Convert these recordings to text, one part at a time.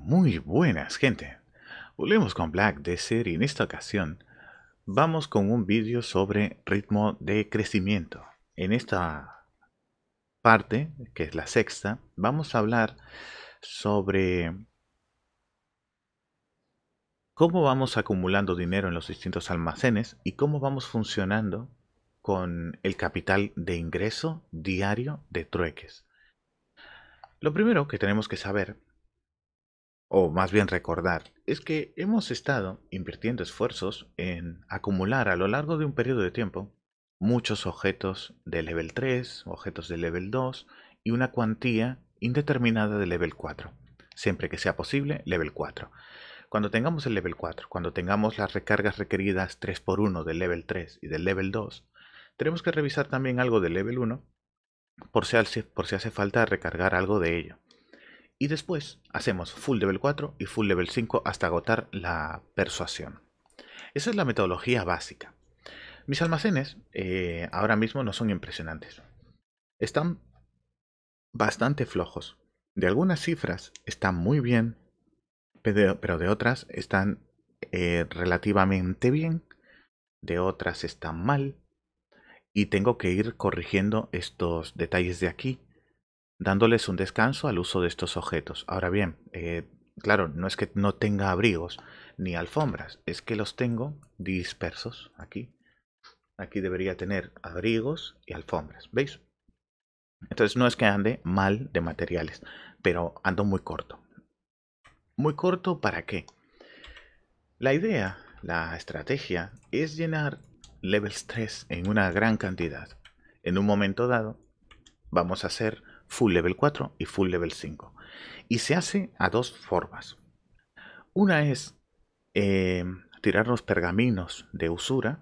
Muy buenas gente, volvemos con Black Desert y en esta ocasión vamos con un vídeo sobre ritmo de crecimiento. En esta parte, que es la sexta, vamos a hablar sobre cómo vamos acumulando dinero en los distintos almacenes y cómo vamos funcionando con el capital de ingreso diario de trueques. Lo primero que tenemos que saber o más bien recordar, es que hemos estado invirtiendo esfuerzos en acumular a lo largo de un periodo de tiempo muchos objetos de level 3, objetos de level 2 y una cuantía indeterminada de level 4. Siempre que sea posible, level 4. Cuando tengamos el level 4, cuando tengamos las recargas requeridas 3x1 del level 3 y del level 2, tenemos que revisar también algo del level 1 por si, por si hace falta recargar algo de ello. Y después hacemos full level 4 y full level 5 hasta agotar la persuasión. Esa es la metodología básica. Mis almacenes eh, ahora mismo no son impresionantes. Están bastante flojos. De algunas cifras están muy bien, pero de otras están eh, relativamente bien, de otras están mal. Y tengo que ir corrigiendo estos detalles de aquí dándoles un descanso al uso de estos objetos. Ahora bien, eh, claro, no es que no tenga abrigos ni alfombras, es que los tengo dispersos aquí. Aquí debería tener abrigos y alfombras, ¿veis? Entonces no es que ande mal de materiales, pero ando muy corto. ¿Muy corto para qué? La idea, la estrategia, es llenar level 3 en una gran cantidad. En un momento dado, vamos a hacer Full Level 4 y Full Level 5. Y se hace a dos formas. Una es eh, Tirarnos pergaminos de usura,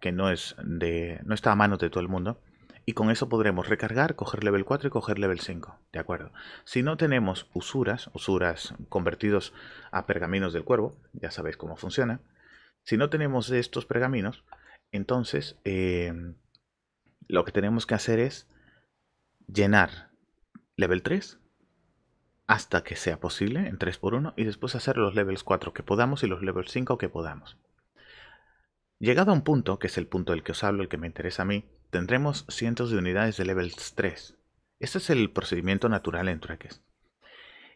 que no, es de, no está a manos de todo el mundo, y con eso podremos recargar, coger level 4 y coger level 5, ¿de acuerdo? Si no tenemos usuras, usuras convertidos a pergaminos del cuervo, ya sabéis cómo funciona, si no tenemos estos pergaminos, entonces eh, lo que tenemos que hacer es llenar level 3 hasta que sea posible en 3x1 y después hacer los levels 4 que podamos y los levels 5 que podamos. Llegado a un punto, que es el punto del que os hablo, el que me interesa a mí, tendremos cientos de unidades de levels 3. Este es el procedimiento natural en trueques.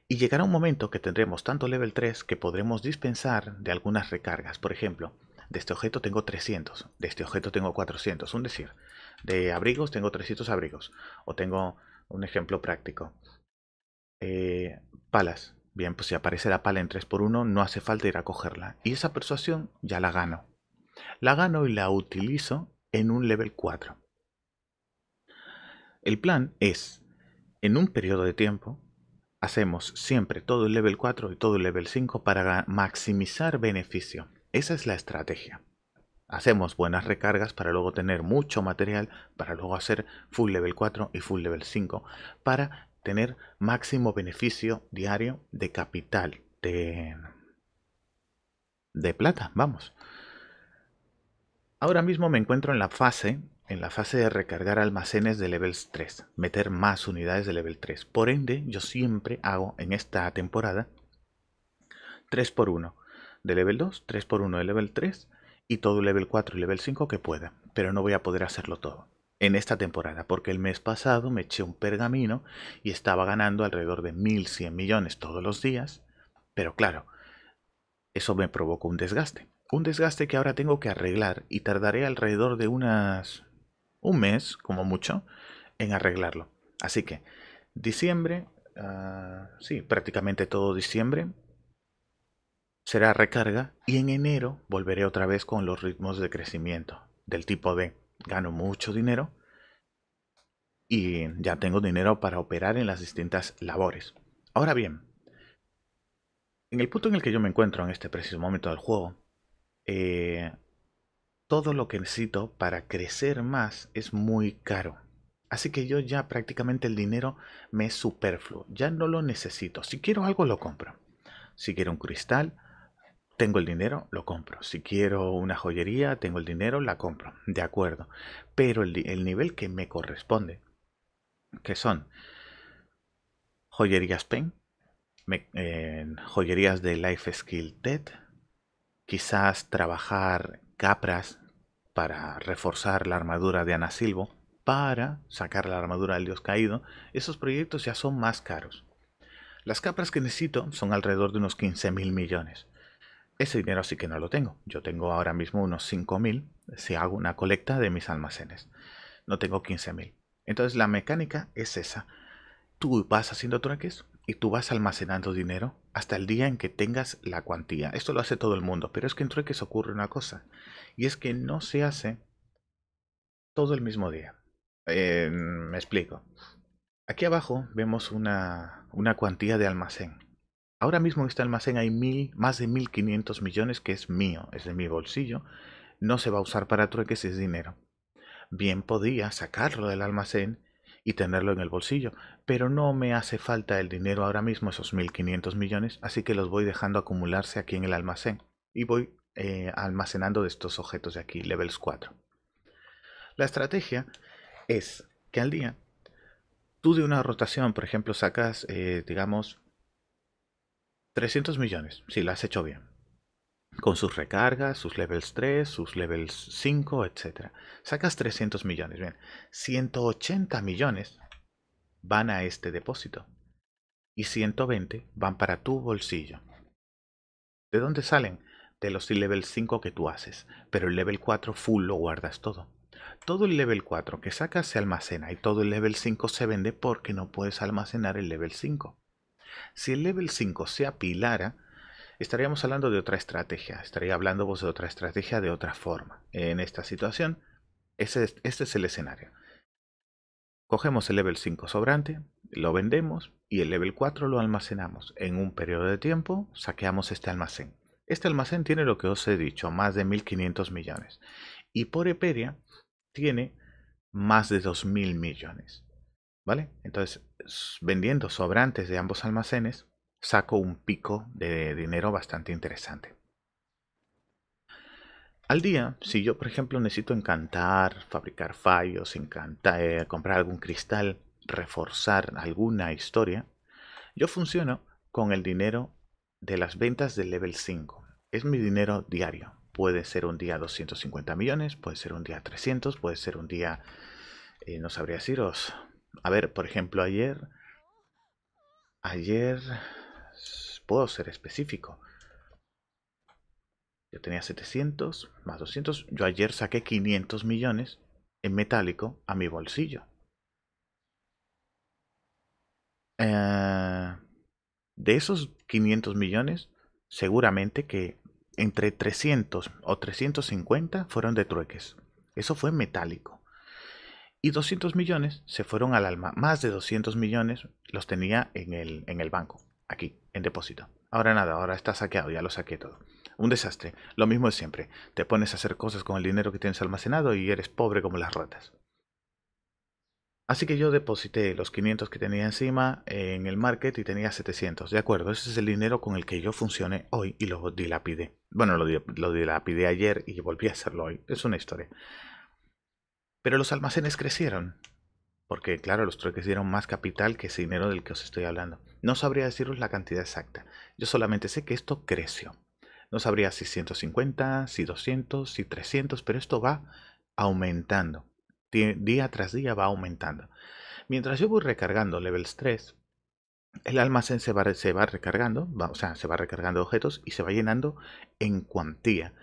Y llegará un momento que tendremos tanto level 3 que podremos dispensar de algunas recargas. Por ejemplo, de este objeto tengo 300, de este objeto tengo 400, un decir. De abrigos tengo 300 abrigos, o tengo un ejemplo práctico. Eh, palas. Bien, pues si aparece la pala en 3x1, no hace falta ir a cogerla. Y esa persuasión ya la gano. La gano y la utilizo en un level 4. El plan es, en un periodo de tiempo, hacemos siempre todo el level 4 y todo el level 5 para maximizar beneficio. Esa es la estrategia. Hacemos buenas recargas para luego tener mucho material, para luego hacer full level 4 y full level 5, para tener máximo beneficio diario de capital, de, de plata, vamos. Ahora mismo me encuentro en la fase en la fase de recargar almacenes de levels 3, meter más unidades de level 3. Por ende, yo siempre hago en esta temporada 3x1 de level 2, 3x1 de level 3 y todo level 4 y level 5 que pueda, pero no voy a poder hacerlo todo en esta temporada, porque el mes pasado me eché un pergamino y estaba ganando alrededor de 1.100 millones todos los días, pero claro, eso me provocó un desgaste. Un desgaste que ahora tengo que arreglar y tardaré alrededor de unas... un mes, como mucho, en arreglarlo. Así que, diciembre, ah, sí, prácticamente todo diciembre, será recarga y en enero volveré otra vez con los ritmos de crecimiento del tipo de gano mucho dinero y ya tengo dinero para operar en las distintas labores. Ahora bien, en el punto en el que yo me encuentro en este preciso momento del juego, eh, todo lo que necesito para crecer más es muy caro. Así que yo ya prácticamente el dinero me es superfluo, ya no lo necesito. Si quiero algo lo compro. Si quiero un cristal, tengo el dinero, lo compro. Si quiero una joyería, tengo el dinero, la compro. De acuerdo. Pero el, nivel que me corresponde, que son joyerías PEN, eh, joyerías de Life Skill TED, quizás trabajar capras para reforzar la armadura de Ana Silvo, para sacar la armadura del dios caído, esos proyectos ya son más caros. Las capras que necesito son alrededor de unos 15 mil millones. Ese dinero sí que no lo tengo. Yo tengo ahora mismo unos 5.000 si hago una colecta de mis almacenes. No tengo 15.000. Entonces la mecánica es esa. Tú vas haciendo truques y tú vas almacenando dinero hasta el día en que tengas la cuantía. Esto lo hace todo el mundo, pero es que en trueques ocurre una cosa. Y es que no se hace todo el mismo día. Eh, me explico. Aquí abajo vemos una cuantía de almacén. Ahora mismo en este almacén hay más de 1.500 millones que es mío, es de mi bolsillo. No se va a usar para trueques, es dinero. Bien podía sacarlo del almacén y tenerlo en el bolsillo, pero no me hace falta el dinero ahora mismo, esos 1.500 millones, así que los voy dejando acumularse aquí en el almacén y voy eh, almacenando de estos objetos de aquí, levels 4. La estrategia es que al día, tú de una rotación, por ejemplo, sacas, eh, digamos, 300 millones, si lo has hecho bien. Con sus recargas, sus levels 3, sus levels 5, etc. Sacas 300 millones. Bien, 180 millones van a este depósito y 120 van para tu bolsillo. ¿De dónde salen? De los level 5 que tú haces, pero el level 4 full lo guardas todo. Todo el level 4 que sacas se almacena y todo el level 5 se vende porque no puedes almacenar el level 5. Si el level 5 se apilara, estaríamos hablando de otra estrategia, estaría hablando de otra estrategia de otra forma. En esta situación, ese este es el escenario. Cogemos el level 5 sobrante, lo vendemos y el level 4 lo almacenamos. En un periodo de tiempo saqueamos este almacén. Este almacén tiene lo que os he dicho, más de 1.500 millones. Y por Eperia tiene más de 2.000 millones. ¿Vale? Entonces, pues, vendiendo sobrantes de ambos almacenes, saco un pico de dinero bastante interesante. Al día, si yo por ejemplo necesito encantar, fabricar fallos, encantar, eh, comprar algún cristal, reforzar alguna historia, yo funciono con el dinero de las ventas del level 5. Es mi dinero diario. Puede ser un día 250 millones, puede ser un día 300, puede ser un día, eh, no sabría deciros, a ver, por ejemplo, ayer... Ayer... Puedo ser específico. Yo tenía 700 más 200. Yo ayer saqué 500 millones en metálico a mi bolsillo. Eh, de esos 500 millones, seguramente que entre 300 o 350 fueron de trueques. Eso fue metálico y 200 millones se fueron al alma. Más de 200 millones los tenía en el, en el banco, aquí, en depósito. Ahora nada, ahora está saqueado, ya lo saqué todo. Un desastre, lo mismo es siempre. Te pones a hacer cosas con el dinero que tienes almacenado y eres pobre como las ratas. Así que yo deposité los 500 que tenía encima en el market y tenía 700. De acuerdo, ese es el dinero con el que yo funcione hoy y lo dilapidé. Bueno, lo, lo dilapidé ayer y volví a hacerlo hoy. Es una historia. Pero los almacenes crecieron. Porque, claro, los trueques dieron más capital que ese dinero del que os estoy hablando. No sabría deciros la cantidad exacta. Yo solamente sé que esto creció. No sabría si 150, si 200, si 300, pero esto va aumentando. Día tras día va aumentando. Mientras yo voy recargando levels 3, el almacén se va, recargando, o sea, se va recargando objetos y se va llenando en cuantía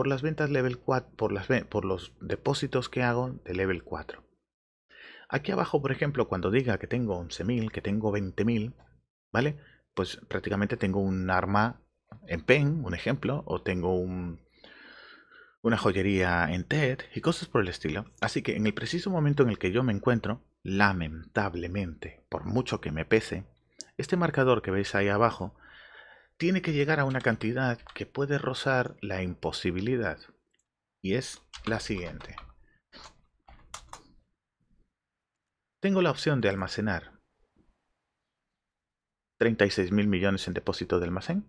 por las ventas level 4, por, las, por los depósitos que hago de level 4. Aquí abajo, por ejemplo, cuando diga que tengo 11.000, que tengo 20.000, ¿vale? Pues prácticamente tengo un arma en PEN, un ejemplo, o tengo un, una joyería en TED y cosas por el estilo. Así que en el preciso momento en el que yo me encuentro, lamentablemente, por mucho que me pese, este marcador que veis ahí abajo tiene que llegar a una cantidad que puede rozar la imposibilidad. Y es la siguiente. Tengo la opción de almacenar 36 mil millones en depósito de almacén,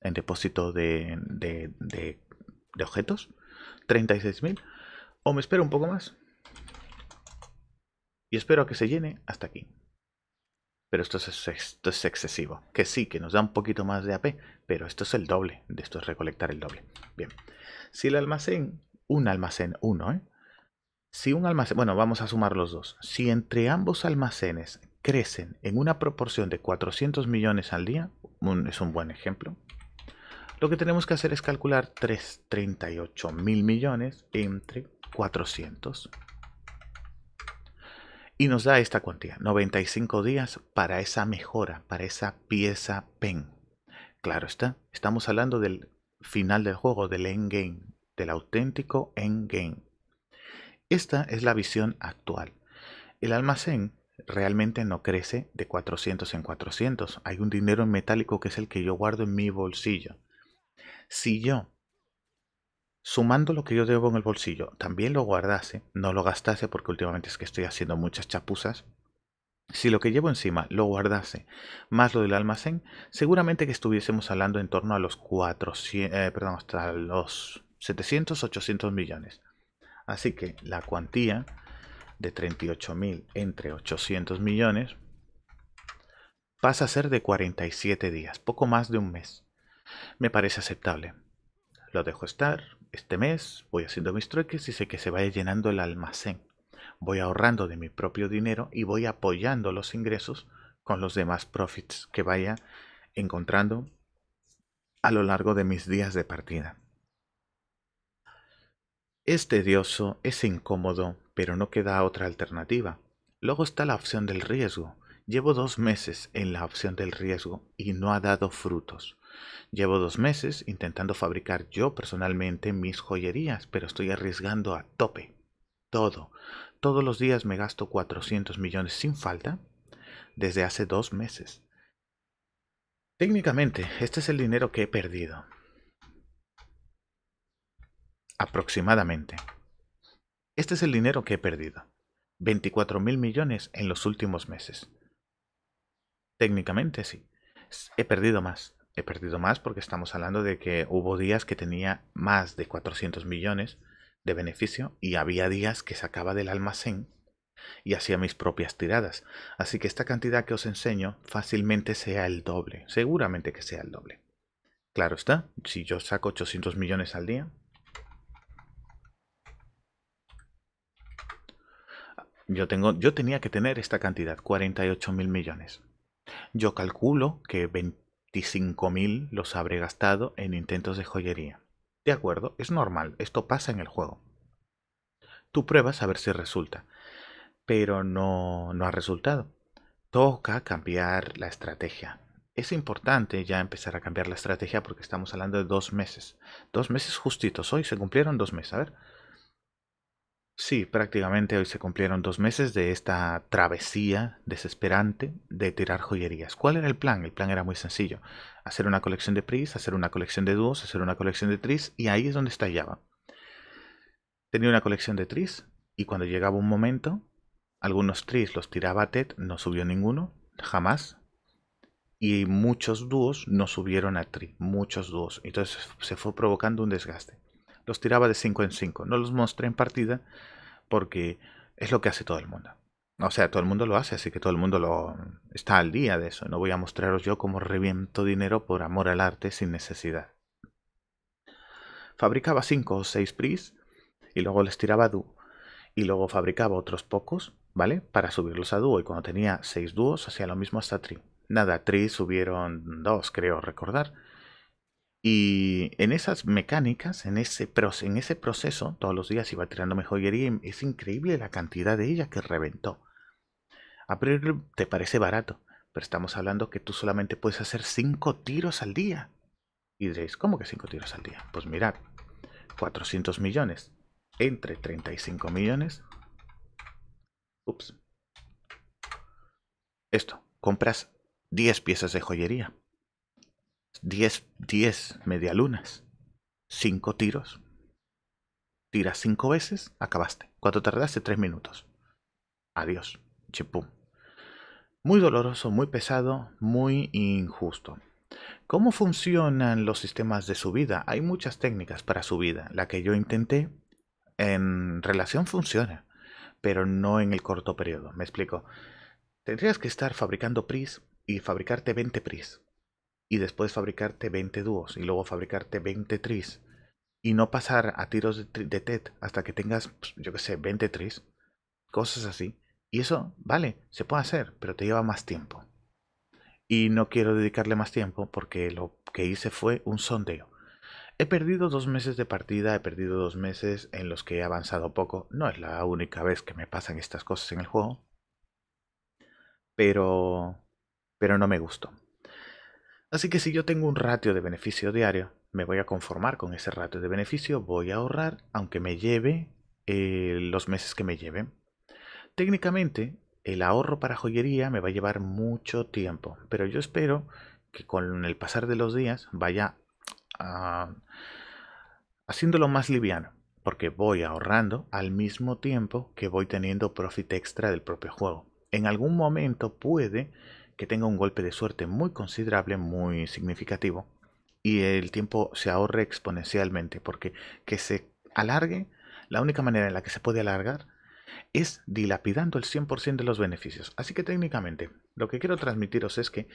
en depósito de, objetos, 36.000. o me espero un poco más y espero a que se llene hasta aquí. Pero esto es, excesivo. Que sí, que nos da un poquito más de AP, pero esto es el doble. De esto es recolectar el doble. Bien. Si el almacén, un almacén, uno, ¿eh? Si un almacén, bueno, vamos a sumar los dos. Si entre ambos almacenes crecen en una proporción de 400 millones al día, es un buen ejemplo, lo que tenemos que hacer es calcular 338 mil millones entre 400 y nos da esta cuantía, 95 días para esa mejora, para esa pieza PEN. Claro está, estamos hablando del final del juego, del endgame, del auténtico endgame. Esta es la visión actual. El almacén realmente no crece de 400 en 400. Hay un dinero en metálico que es el que yo guardo en mi bolsillo. Si yo sumando lo que yo debo en el bolsillo, también lo guardase, no lo gastase, porque últimamente es que estoy haciendo muchas chapuzas, si lo que llevo encima lo guardase más lo del almacén, seguramente que estuviésemos hablando en torno a los 400, eh, los 700, 800 millones. Así que la cuantía de 38.000 entre 800 millones pasa a ser de 47 días, poco más de un mes. Me parece aceptable. Lo dejo estar, este mes voy haciendo mis trueques y sé que se vaya llenando el almacén. Voy ahorrando de mi propio dinero y voy apoyando los ingresos con los demás profits que vaya encontrando a lo largo de mis días de partida. Es tedioso, es incómodo, pero no queda otra alternativa. Luego está la opción del riesgo. Llevo dos meses en la opción del riesgo y no ha dado frutos. Llevo dos meses intentando fabricar yo personalmente mis joyerías, pero estoy arriesgando a tope. Todo. Todos los días me gasto 400 millones sin falta desde hace dos meses. Técnicamente, este es el dinero que he perdido. Aproximadamente. Este es el dinero que he perdido. 24 mil millones en los últimos meses. Técnicamente sí. He perdido más he perdido más porque estamos hablando de que hubo días que tenía más de 400 millones de beneficio y había días que sacaba del almacén y hacía mis propias tiradas. Así que esta cantidad que os enseño fácilmente sea el doble, seguramente que sea el doble. Claro está, si yo saco 800 millones al día, yo, tengo, yo tenía que tener esta cantidad, 48 mil millones. Yo calculo que 20 25.000 los habré gastado en intentos de joyería. De acuerdo, es normal, esto pasa en el juego. Tú pruebas a ver si resulta, pero no, no ha resultado. Toca cambiar la estrategia. Es importante ya empezar a cambiar la estrategia porque estamos hablando de dos meses. Dos meses justitos, hoy se cumplieron dos meses. A ver, Sí, prácticamente hoy se cumplieron dos meses de esta travesía desesperante de tirar joyerías. ¿Cuál era el plan? El plan era muy sencillo. Hacer una colección de pris, hacer una colección de dúos, hacer una colección de tris, y ahí es donde estallaba. Tenía una colección de tris, y cuando llegaba un momento, algunos tris los tiraba a Ted, no subió ninguno, jamás. Y muchos dúos no subieron a Tri, muchos dúos. Entonces se fue provocando un desgaste. Los tiraba de 5 en 5. No los mostré en partida porque es lo que hace todo el mundo. O sea, todo el mundo lo hace, así que todo el mundo lo está al día de eso. No voy a mostraros yo cómo reviento dinero por amor al arte sin necesidad. Fabricaba 5 o 6 PRIs y luego les tiraba dúo. Y luego fabricaba otros pocos, ¿vale? Para subirlos a dúo. Y cuando tenía 6 dúos hacía lo mismo hasta tri. Nada, tri subieron 2, creo recordar y en esas mecánicas, en ese, en ese proceso, todos los días iba tirándome joyería y es increíble la cantidad de ella que reventó. A priori te parece barato, pero estamos hablando que tú solamente puedes hacer 5 tiros al día. Y diréis, ¿cómo que 5 tiros al día? Pues mirad, 400 millones entre 35 millones. Ups. Esto, compras 10 piezas de joyería. 10, 10 medialunas, 5 tiros. Tiras 5 veces, acabaste. Cuando tardaste 3 minutos. Adiós. Chipum. Muy doloroso, muy pesado, muy injusto. ¿Cómo funcionan los sistemas de subida? Hay muchas técnicas para subida. La que yo intenté en relación funciona, pero no en el corto periodo. Me explico. Tendrías que estar fabricando PRIS y fabricarte 20 PRIS y después fabricarte 20 dúos y luego fabricarte 20 tris y no pasar a tiros de, TED e hasta que tengas, pues, yo que sé, 20 tris, cosas así. Y eso, vale, se puede hacer, pero te lleva más tiempo. Y no quiero dedicarle más tiempo porque lo que hice fue un sondeo. He perdido dos meses de partida, he perdido dos meses en los que he avanzado poco. No es la única vez que me pasan estas cosas en el juego. Pero... Pero no me gustó. Así que si yo tengo un ratio de beneficio diario, me voy a conformar con ese ratio de beneficio, voy a ahorrar, aunque me lleve eh, los meses que me lleven. Técnicamente, el ahorro para joyería me va a llevar mucho tiempo, pero yo espero que con el pasar de los días vaya ah, haciéndolo más liviano, porque voy ahorrando al mismo tiempo que voy teniendo profit extra del propio juego. En algún momento puede que tenga un golpe de suerte muy considerable, muy significativo, y el tiempo se ahorre exponencialmente, porque que se alargue, la única manera en la que se puede alargar es dilapidando el 100% de los beneficios. Así que técnicamente, lo que quiero transmitiros es que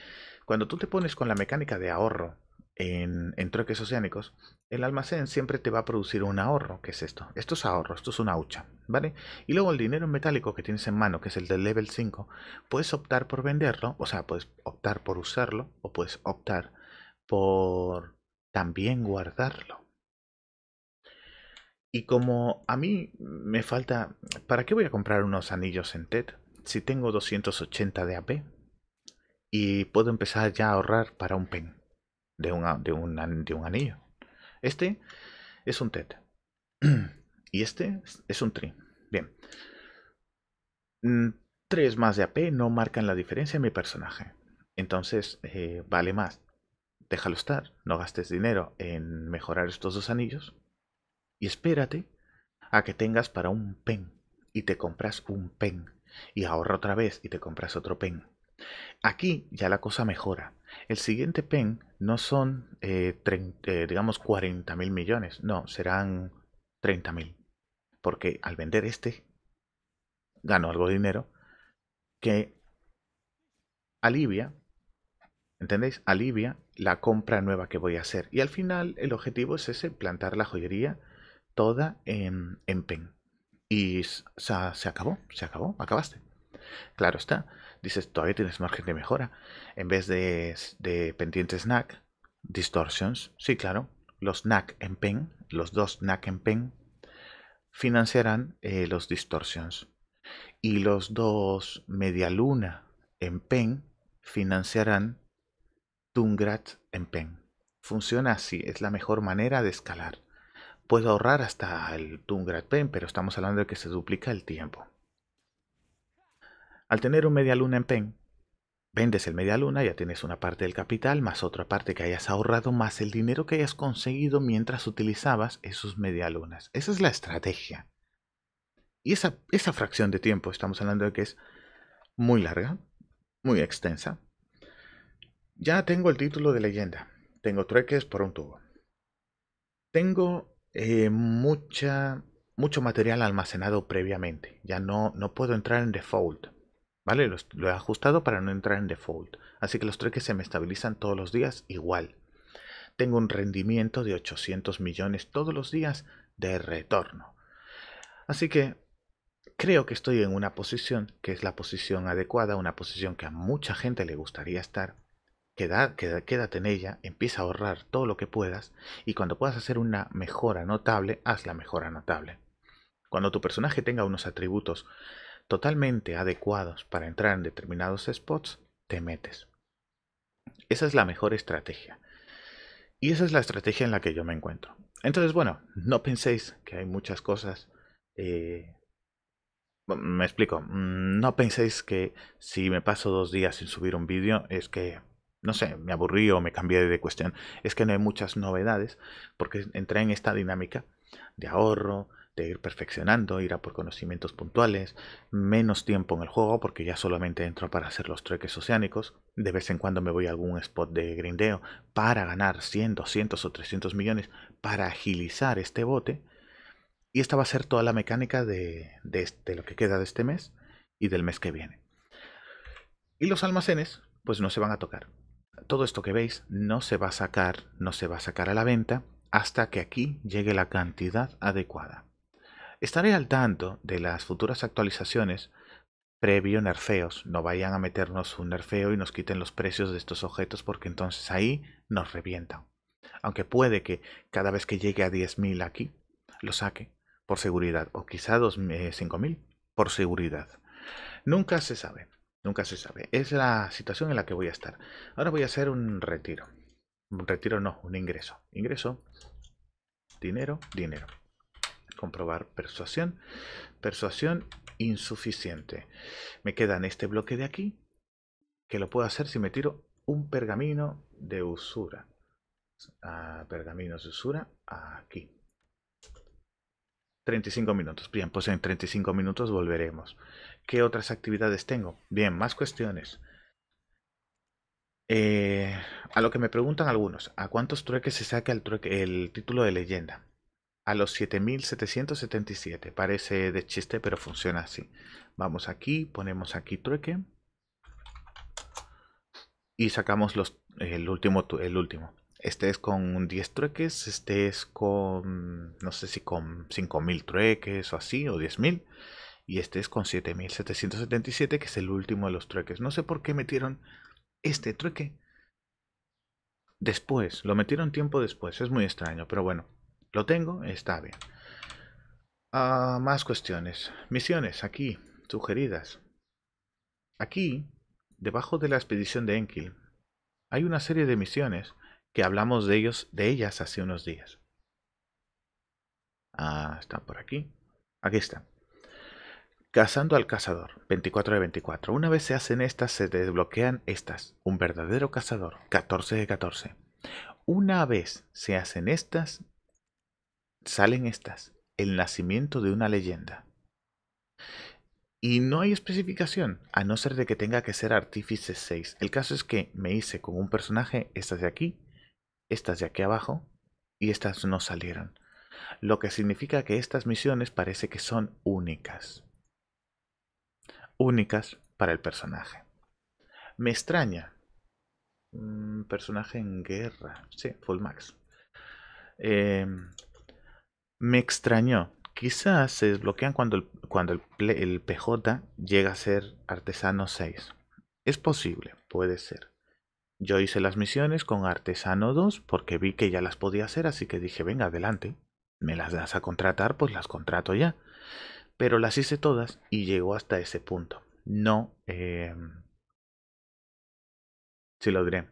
cuando tú te pones con la mecánica de ahorro en, en oceánicos, el almacén siempre te va a producir un ahorro, que es esto. Esto es ahorro, esto es una hucha, ¿vale? Y luego el dinero metálico que tienes en mano, que es el del level 5, puedes optar por venderlo, o sea, puedes optar por usarlo, o puedes optar por también guardarlo. Y como a mí me falta, ¿para qué voy a comprar unos anillos en TED si tengo 280 de AP? Y puedo empezar ya a ahorrar para un PEN de un, de un, anillo. Este es un TET. y este es un TRI. Bien. Mm, tres más de AP no marcan la diferencia en mi personaje. Entonces, eh, vale más. Déjalo estar. No gastes dinero en mejorar estos dos anillos. Y espérate a que tengas para un pen. Y te compras un pen. Y ahorra otra vez y te compras otro pen. Aquí ya la cosa mejora. El siguiente PEN no son, eh, eh, digamos, 40 mil millones, no, serán 30 mil. Porque al vender este, gano algo de dinero que alivia, ¿entendéis? Alivia la compra nueva que voy a hacer. Y al final el objetivo es ese, plantar la joyería toda en, PEN. E y se acabó, se acabó, acabaste. Claro está dices, todavía tienes margen de mejora. En vez de, de pendiente snack, distortions, sí, claro, los NAC en PEN, los dos NAC en PEN, financiarán eh, los distortions. Y los dos Media Luna en PEN financiarán Tungrat en PEN. Funciona así, es la mejor manera de escalar. Puedo ahorrar hasta el Tungrat PEN, pero estamos hablando de que se duplica el tiempo. Al tener un media luna en PEN, vendes el media luna, ya tienes una parte del capital, más otra parte que hayas ahorrado, más el dinero que hayas conseguido mientras utilizabas esos media lunas. Esa es la estrategia. Y esa, fracción de tiempo, estamos hablando de que es muy larga, muy extensa. Ya tengo el título de leyenda. Tengo trueques por un tubo. Tengo eh, mucha, mucho material almacenado previamente. Ya no, no puedo entrar en default ¿Vale? Lo, he ajustado para no entrar en default. Así que los treques se me estabilizan todos los días igual. Tengo un rendimiento de 800 millones todos los días de retorno. Así que creo que estoy en una posición que es la posición adecuada, una posición que a mucha gente le gustaría estar. queda, quédate en ella, empieza a ahorrar todo lo que puedas y cuando puedas hacer una mejora notable, haz la mejora notable. Cuando tu personaje tenga unos atributos totalmente adecuados para entrar en determinados spots, te metes. Esa es la mejor estrategia. Y esa es la estrategia en la que yo me encuentro. Entonces, bueno, no penséis que hay muchas cosas. Eh, mm, me explico. Mm, no penséis que si me paso dos días sin subir un vídeo es que, no sé, me aburrí o me cambié de cuestión. Es que no hay muchas novedades porque entré en esta dinámica de ahorro, de ir perfeccionando, ir a por conocimientos puntuales, menos tiempo en el juego porque ya solamente entro para hacer los trueques oceánicos, de vez en cuando me voy a algún spot de grindeo para ganar 100, 200 o 300 millones para agilizar este bote. Y esta va a ser toda la mecánica de, de lo que queda de este mes y del mes que viene. Y los almacenes, pues no se van a tocar. Todo esto que veis no se va a sacar, no se va a sacar a la venta hasta que aquí llegue la cantidad adecuada. Estaré al tanto de las futuras actualizaciones previo nerfeos. No vayan a meternos un nerfeo y nos quiten los precios de estos objetos porque entonces ahí nos revientan. Aunque puede que cada vez que llegue a 10.000 aquí, lo saque por seguridad. O quizá 5.000 eh, por seguridad. Nunca se sabe. Nunca se sabe. Es la situación en la que voy a estar. Ahora voy a hacer un retiro. Un retiro no, un ingreso. Ingreso, dinero, dinero comprobar persuasión. Persuasión insuficiente. Me queda en este bloque de aquí, que lo puedo hacer si me tiro un pergamino de usura. a ah, pergaminos de usura aquí. 35 minutos. Bien, pues en 35 minutos volveremos. ¿Qué otras actividades tengo? Bien, más cuestiones. Eh, a lo que me preguntan algunos, ¿a cuántos trueques se saca el, trueque, el título de leyenda? a los 7777. Parece de chiste, pero funciona así. Vamos aquí, ponemos aquí trueque. Y sacamos los, el, último, el último. Este es con 10 trueques, este es con, no sé si con 5000 trueques o así, o 10000. Y este es con 7777, que es el último de los trueques. No sé por qué metieron este trueque después, lo metieron tiempo después, es muy extraño, pero bueno. Lo tengo, está bien. Ah, más cuestiones. Misiones, aquí, sugeridas. Aquí, debajo de la expedición de Enkil, hay una serie de misiones que hablamos de, ellos, de ellas hace unos días. Ah, están por aquí. Aquí están. Cazando al cazador, 24 de 24. Una vez se hacen estas, se desbloquean estas. Un verdadero cazador, 14 de 14. Una vez se hacen estas, salen estas, el nacimiento de una leyenda. Y no hay especificación, a no ser de que tenga que ser Artífice 6. El caso es que me hice con un personaje, estas de aquí, estas de aquí abajo, y estas no salieron. Lo que significa que estas misiones parece que son únicas. Únicas para el personaje. Me extraña. Mm, personaje en guerra. Sí, full max. Eh, me extrañó. Quizás se desbloquean cuando el, cuando el, PJ llega a ser artesano 6. Es posible, puede ser. Yo hice las misiones con Artesano 2 porque vi que ya las podía hacer, así que dije, venga, adelante. Me las das a contratar, pues las contrato ya. Pero las hice todas y llegó hasta ese punto. No, eh, lo diré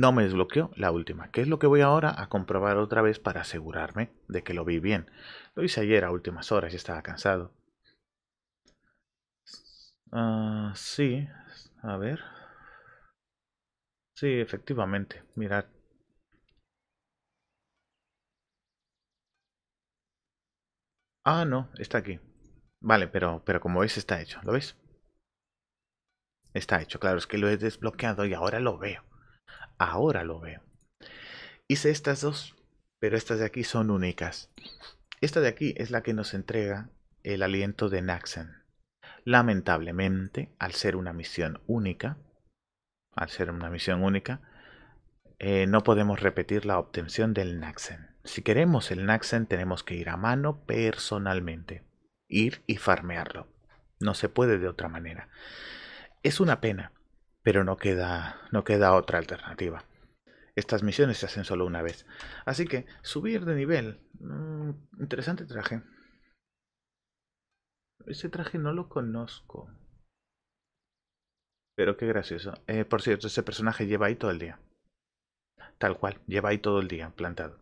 no me desbloqueó la última, ¿Qué es lo que voy ahora a comprobar otra vez para asegurarme de que lo vi bien. Lo hice ayer a últimas horas y estaba cansado. Ah, sí, a ver. Sí, efectivamente, mirad. Ah, no, está aquí. Vale, pero, pero como veis está hecho, ¿lo ves? Está hecho, claro, es que lo he desbloqueado y ahora lo veo ahora lo veo. Hice estas dos, pero estas de aquí son únicas. Esta de aquí es la que nos entrega el aliento de Naxen. Lamentablemente, al ser una misión única, al ser una misión única, eh, no podemos repetir la obtención del Naxen. Si queremos el Naxen tenemos que ir a mano personalmente, ir y farmearlo. No se puede de otra manera. Es una pena, pero no queda, no queda otra alternativa. Estas misiones se hacen solo una vez. Así que subir de nivel. Mm, interesante traje. Ese traje no lo conozco. Pero qué gracioso. Eh, por cierto, ese personaje lleva ahí todo el día. Tal cual, lleva ahí todo el día plantado.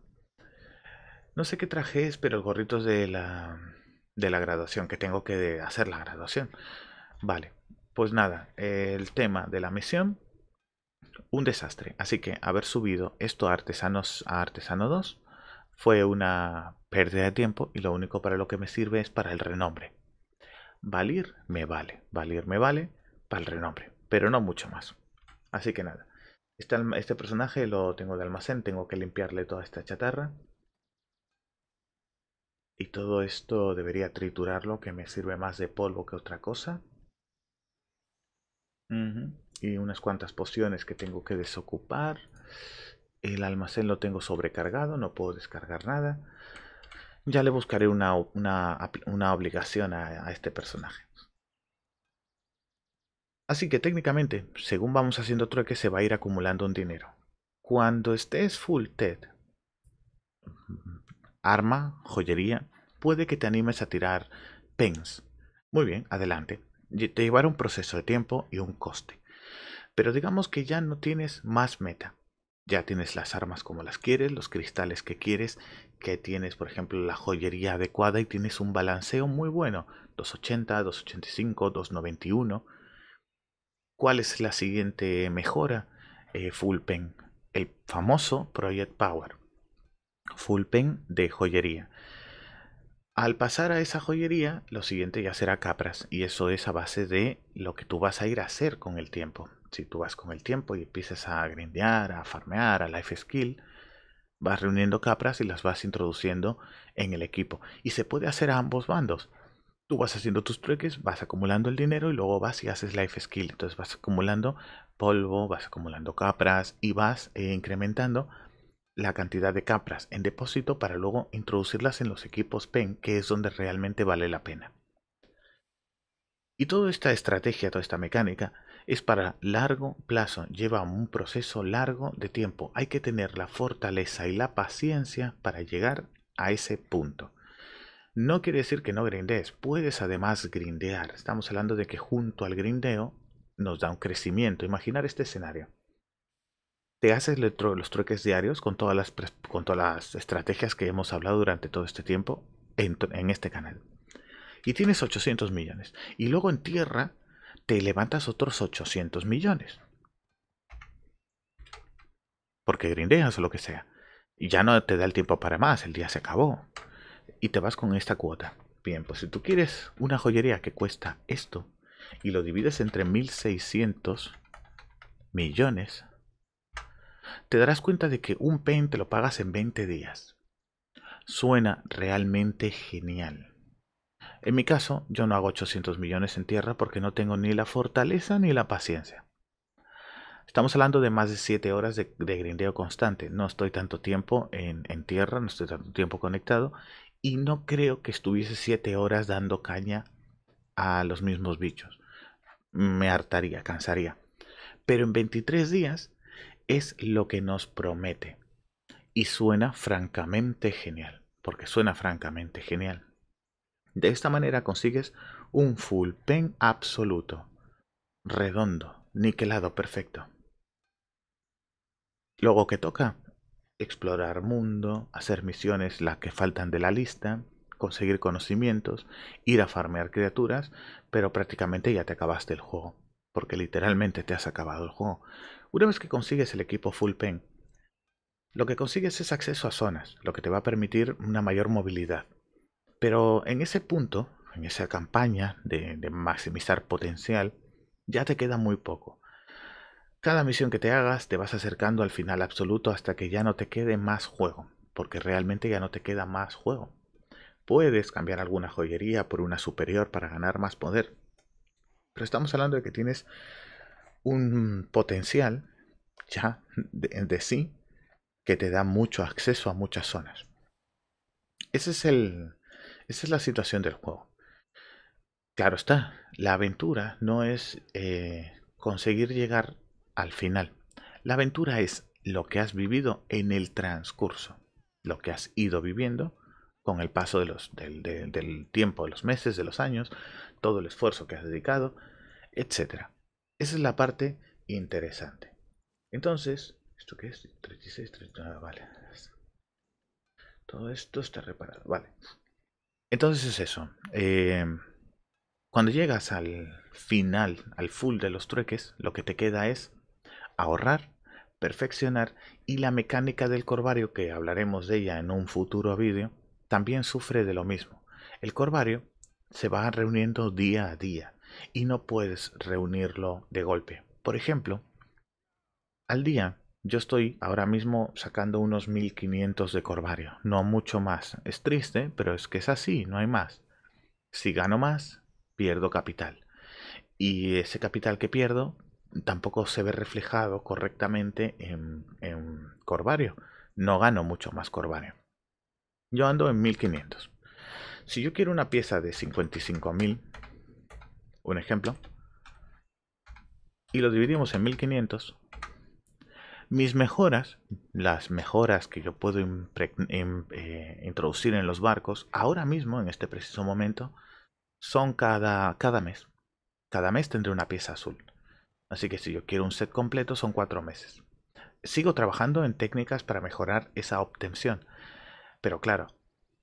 No sé qué traje es, pero el gorrito es de la, de la graduación, que tengo que hacer la graduación. Vale pues nada, el tema de la misión, un desastre. Así que haber subido esto a Artesanos a Artesano 2 fue una pérdida de tiempo y lo único para lo que me sirve es para el renombre. Valir me vale, valir me vale para el renombre, pero no mucho más. Así que nada, este, este personaje lo tengo de almacén, tengo que limpiarle toda esta chatarra. Y todo esto debería triturarlo, que me sirve más de polvo que otra cosa. Y unas cuantas pociones que tengo que desocupar. El almacén lo tengo sobrecargado, no puedo descargar nada. Ya le buscaré una, obligación a, este personaje. Así que técnicamente, según vamos haciendo trueque, se va a ir acumulando un dinero. Cuando estés full TED, arma, joyería, puede que te animes a tirar pens. Muy bien, adelante te llevará un proceso de tiempo y un coste. Pero digamos que ya no tienes más meta. Ya tienes las armas como las quieres, los cristales que quieres, que tienes, por ejemplo, la joyería adecuada y tienes un balanceo muy bueno. 280, 285, 291. ¿Cuál es la siguiente mejora? Eh, pen el famoso Project Power. pen de joyería. Al pasar a esa joyería, lo siguiente ya será capras y eso es a base de lo que tú vas a ir a hacer con el tiempo. Si tú vas con el tiempo y empiezas a grindear, a farmear, a life skill, vas reuniendo capras y las vas introduciendo en el equipo. Y se puede hacer a ambos bandos. Tú vas haciendo tus truques, vas acumulando el dinero y luego vas y haces life skill. Entonces vas acumulando polvo, vas acumulando capras y vas eh, incrementando la cantidad de capras en depósito para luego introducirlas en los equipos PEN, que es donde realmente vale la pena. Y toda esta estrategia, toda esta mecánica, es para largo plazo, lleva un proceso largo de tiempo. Hay que tener la fortaleza y la paciencia para llegar a ese punto. No quiere decir que no grindees, puedes además grindear. Estamos hablando de que junto al grindeo nos da un crecimiento. Imaginar este escenario te haces los truques diarios con todas las, estrategias que hemos hablado durante todo este tiempo en, en este canal. Y tienes 800 millones. Y luego en tierra te levantas otros 800 millones. Porque grindeas o lo que sea. Y ya no te da el tiempo para más, el día se acabó. Y te vas con esta cuota. Bien, pues si tú quieres una joyería que cuesta esto y lo divides entre 1.600 millones, te darás cuenta de que un pen te lo pagas en 20 días. Suena realmente genial. En mi caso, yo no hago 800 millones en tierra porque no tengo ni la fortaleza ni la paciencia. Estamos hablando de más de 7 horas de, grindeo constante. No estoy tanto tiempo en, en, tierra, no estoy tanto tiempo conectado. Y no creo que estuviese 7 horas dando caña a los mismos bichos. Me hartaría, cansaría. Pero en 23 días es lo que nos promete. Y suena francamente genial, porque suena francamente genial. De esta manera consigues un full pen absoluto, redondo, niquelado perfecto. Luego que toca explorar mundo, hacer misiones las que faltan de la lista, conseguir conocimientos, ir a farmear criaturas, pero prácticamente ya te acabaste el juego, porque literalmente te has acabado el juego. Una vez que consigues el equipo Full Pen, lo que consigues es acceso a zonas, lo que te va a permitir una mayor movilidad. Pero en ese punto, en esa campaña de, maximizar potencial, ya te queda muy poco. Cada misión que te hagas te vas acercando al final absoluto hasta que ya no te quede más juego, porque realmente ya no te queda más juego. Puedes cambiar alguna joyería por una superior para ganar más poder, pero estamos hablando de que tienes un potencial ya de, sí que te da mucho acceso a muchas zonas. Ese es el, esa es la situación del juego. Claro está, la aventura no es eh, conseguir llegar al final. La aventura es lo que has vivido en el transcurso, lo que has ido viviendo con el paso del, del tiempo, de los meses, de los años, todo el esfuerzo que has dedicado, etc. Esa es la parte interesante. Entonces, ¿esto qué es? 36, 39, ah, vale. Todo esto está reparado, vale. Entonces es eso. Eh, cuando llegas al final, al full de los trueques, lo que te queda es ahorrar, perfeccionar y la mecánica del corvario, que hablaremos de ella en un futuro vídeo, también sufre de lo mismo. El corvario se va reuniendo día a día y no puedes reunirlo de golpe. Por ejemplo, al día yo estoy ahora mismo sacando unos 1500 de corvario, no mucho más. Es triste, pero es que es así, no hay más. Si gano más, pierdo capital. Y ese capital que pierdo tampoco se ve reflejado correctamente en, en corvario. No gano mucho más corvario. Yo ando en 1500. Si yo quiero una pieza de 55.000, un ejemplo, y lo dividimos en 1500, mis mejoras, las mejoras que yo puedo eh, introducir en los barcos, ahora mismo, en este preciso momento, son cada, cada mes. Cada mes tendré una pieza azul. Así que si yo quiero un set completo, son cuatro meses. Sigo trabajando en técnicas para mejorar esa obtención. Pero claro,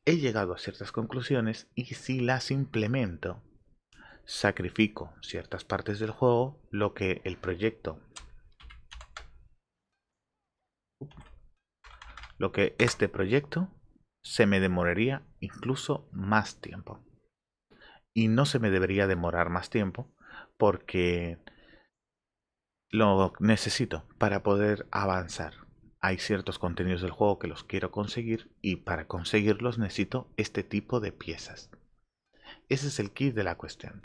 he llegado a ciertas conclusiones y si las implemento, sacrifico ciertas partes del juego, lo que el proyecto, lo que este proyecto se me demoraría incluso más tiempo. Y no se me debería demorar más tiempo porque lo necesito para poder avanzar. Hay ciertos contenidos del juego que los quiero conseguir y para conseguirlos necesito este tipo de piezas. Ese es el kit de la cuestión.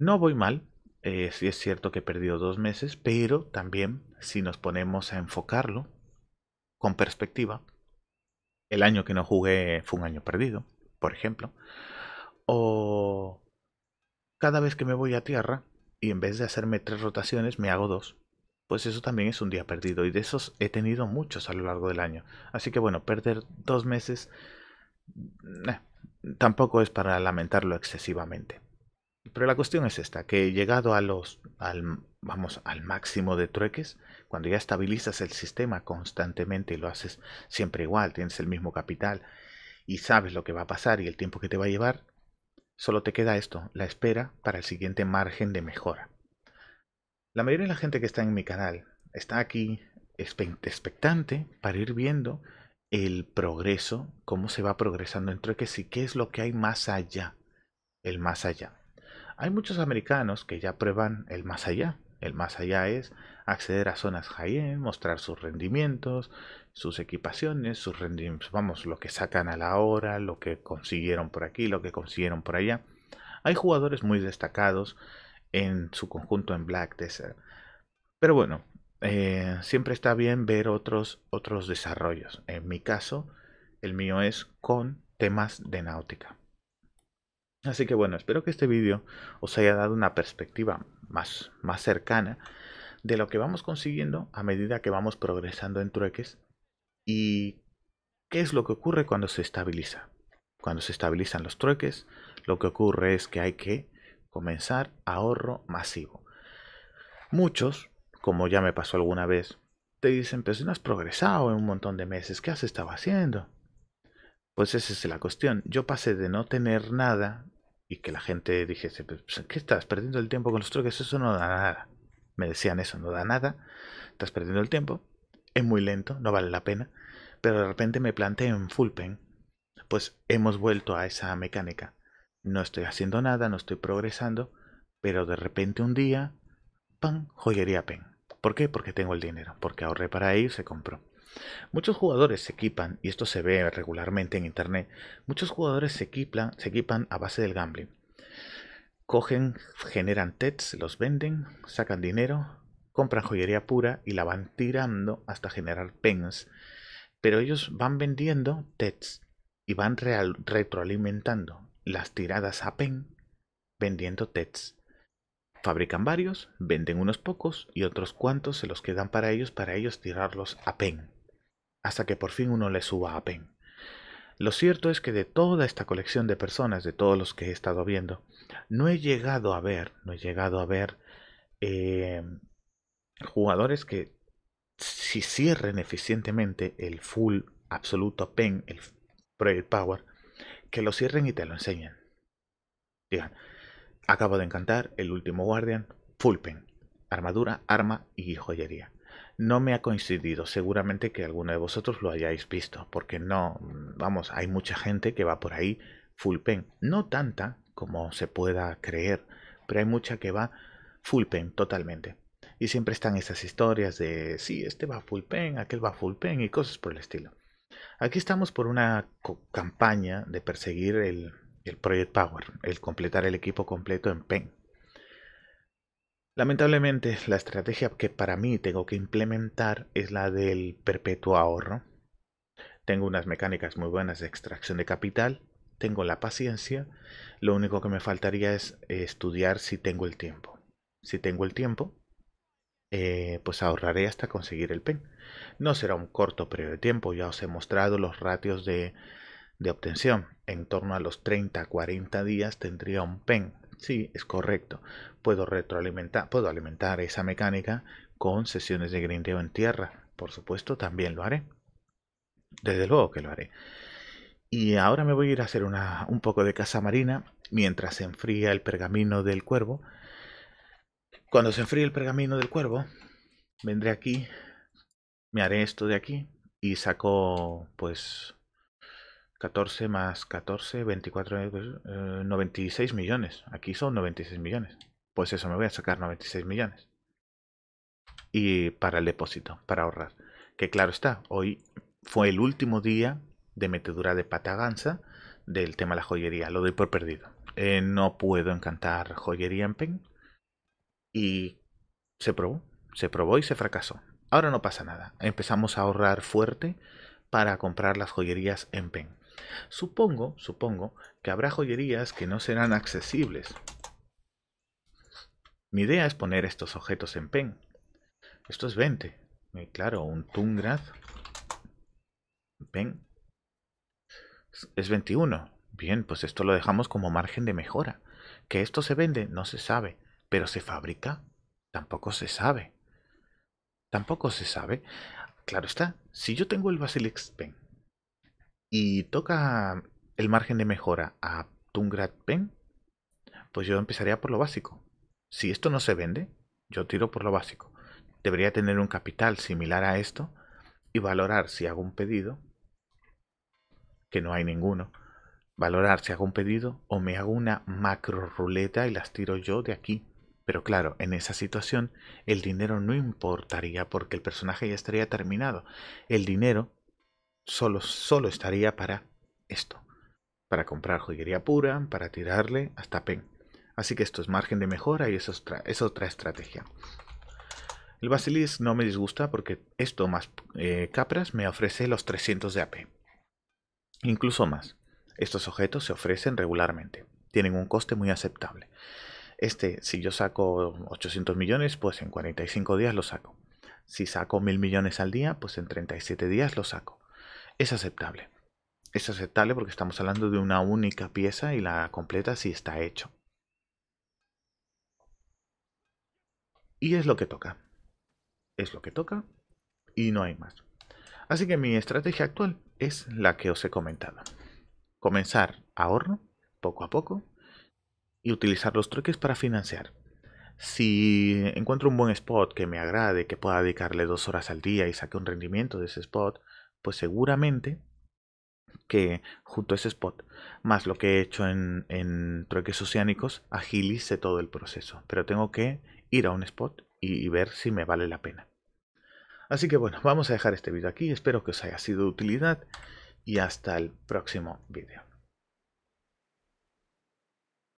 No voy mal, eh, si es cierto que he perdido dos meses, pero también si nos ponemos a enfocarlo con perspectiva, el año que no jugué fue un año perdido, por ejemplo, o cada vez que me voy a tierra y en vez de hacerme tres rotaciones me hago dos, pues eso también es un día perdido y de esos he tenido muchos a lo largo del año. Así que bueno, perder dos meses tampoco es para lamentarlo excesivamente. Pero la cuestión es esta, que llegado a los, al, vamos, al máximo de trueques, cuando ya estabilizas el sistema constantemente y lo haces siempre igual, tienes el mismo capital y sabes lo que va a pasar y el tiempo que te va a llevar, solo te queda esto, la espera para el siguiente margen de mejora. La mayoría de la gente que está en mi canal está aquí expectante para ir viendo el progreso, cómo se va progresando en trueques y qué es lo que hay más allá, el más allá. Hay muchos americanos que ya prueban el más allá. El más allá es acceder a zonas high mostrar sus rendimientos, sus equipaciones, sus rendimientos, vamos, lo que sacan a la hora, lo que consiguieron por aquí, lo que consiguieron por allá. Hay jugadores muy destacados en su conjunto en Black Desert. Pero bueno, eh, siempre está bien ver otros, otros desarrollos. En mi caso, el mío es con temas de náutica. Así que bueno, espero que este vídeo os haya dado una perspectiva más, más cercana de lo que vamos consiguiendo a medida que vamos progresando en trueques y qué es lo que ocurre cuando se estabiliza. Cuando se estabilizan los trueques, lo que ocurre es que hay que comenzar ahorro masivo. Muchos, como ya me pasó alguna vez, te dicen, pero si no has progresado en un montón de meses, ¿qué has estado haciendo? Pues esa es la cuestión. Yo pasé de no tener nada que la gente dijese, pues, pues, ¿qué estás perdiendo el tiempo con los truques? Eso no da nada. Me decían eso, no da nada, estás perdiendo el tiempo, es muy lento, no vale la pena, pero de repente me planteé en full pen, pues hemos vuelto a esa mecánica. No estoy haciendo nada, no estoy progresando, pero de repente un día, pan joyería pen. ¿Por qué? Porque tengo el dinero, porque ahorré para ello se compró. Muchos jugadores se equipan, y esto se ve regularmente en internet, muchos jugadores se equipan, a base del gambling. Cogen, generan TETs, los venden, sacan dinero, compran joyería pura y la van tirando hasta generar pens. Pero ellos van vendiendo TETs y van retroalimentando las tiradas a pen vendiendo TETs, Fabrican varios, venden unos pocos y otros cuantos se los quedan para ellos para ellos tirarlos a pen hasta que por fin uno le suba a PEN. Lo cierto es que de toda esta colección de personas, de todos los que he estado viendo, no he llegado a ver, no he llegado a ver em, jugadores que si cierren eficientemente el full absoluto pen, el project power, que lo cierren y te lo enseñen. Digan, acabo de encantar el último guardian, full pen, armadura, arma y joyería no me ha coincidido. Seguramente que alguno de vosotros lo hayáis visto, porque no, vamos, hay mucha gente que va por ahí full pen. No tanta como se pueda creer, pero hay mucha que va full pen totalmente. Y siempre están esas historias de, sí, este va full pen, aquel va full pen y cosas por el estilo. Aquí estamos por una campaña de perseguir el, el Project Power, el completar el equipo completo en pen. Lamentablemente, la estrategia que para mí tengo que implementar es la del perpetuo ahorro. Tengo unas mecánicas muy buenas de extracción de capital, tengo la paciencia, lo único que me faltaría es eh, estudiar si tengo el tiempo. Si tengo el tiempo, eh, pues ahorraré hasta conseguir el PEN. No será un corto periodo de tiempo, ya os he mostrado los ratios de, de obtención. En torno a los 30-40 días tendría un PEN Sí, es correcto. Puedo retroalimentar, puedo alimentar esa mecánica con sesiones de grindeo en tierra. Por supuesto, también lo haré. Desde luego que lo haré. Y ahora me voy a ir a hacer un poco de caza marina mientras se enfría el pergamino del cuervo. Cuando se enfríe el pergamino del cuervo, vendré aquí, me haré esto de aquí y saco pues 14 más 14, 24, 96 millones. Aquí son 96 millones. Pues eso, me voy a sacar 96 millones. Y para el depósito, para ahorrar. Que claro está, hoy fue el último día de metedura de pataganza del tema de la joyería. Lo doy por perdido. Eh, no puedo encantar joyería en PEN. Y se probó. Se probó y se fracasó. Ahora no pasa nada. Empezamos a ahorrar fuerte para comprar las joyerías en PEN. Supongo, supongo, que habrá joyerías que no serán accesibles. Mi idea es poner estos objetos en pen. Esto es 20. claro, un Tungrad. Pen. Es 21. Bien, pues esto lo dejamos como margen de mejora. Que esto se vende, no se sabe. Pero se fabrica, tampoco se sabe. Tampoco se sabe. Claro está, si yo tengo el basilix Pen y toca el margen de mejora a Tungrat Pen, pues yo empezaría por lo básico. Si esto no se vende, yo tiro por lo básico. Debería tener un capital similar a esto y valorar si hago un pedido, que no hay ninguno, valorar si hago un pedido o me hago una macro ruleta y las tiro yo de aquí. Pero claro, en esa situación el dinero no importaría porque el personaje ya estaría terminado. El dinero solo, estaría para esto. Para comprar joyería pura, para tirarle hasta pen. Así que esto es margen de mejora y es otra, es otra estrategia. El basilis no me disgusta porque esto más eh, Capras me ofrece los 300 de AP. Incluso más. Estos objetos se ofrecen regularmente. Tienen un coste muy aceptable. Este, si yo saco 800 millones, pues en 45 días lo saco. Si saco 1000 millones al día, pues en 37 días lo saco es aceptable. Es aceptable porque estamos hablando de una única pieza y la completa si está hecho. Y es lo que toca. Es lo que toca y no hay más. Así que mi estrategia actual es la que os he comentado. Comenzar ahorro poco a poco, y utilizar los truques para financiar. Si encuentro un buen spot que me agrade, que pueda dedicarle dos horas al día y saque un rendimiento de ese spot, pues seguramente que junto a ese spot, más lo que he hecho en, en trueques oceánicos, agilice todo el proceso. Pero tengo que ir a un spot y, y ver si me vale la pena. Así que bueno, vamos a dejar este vídeo aquí. Espero que os haya sido de utilidad y hasta el próximo vídeo.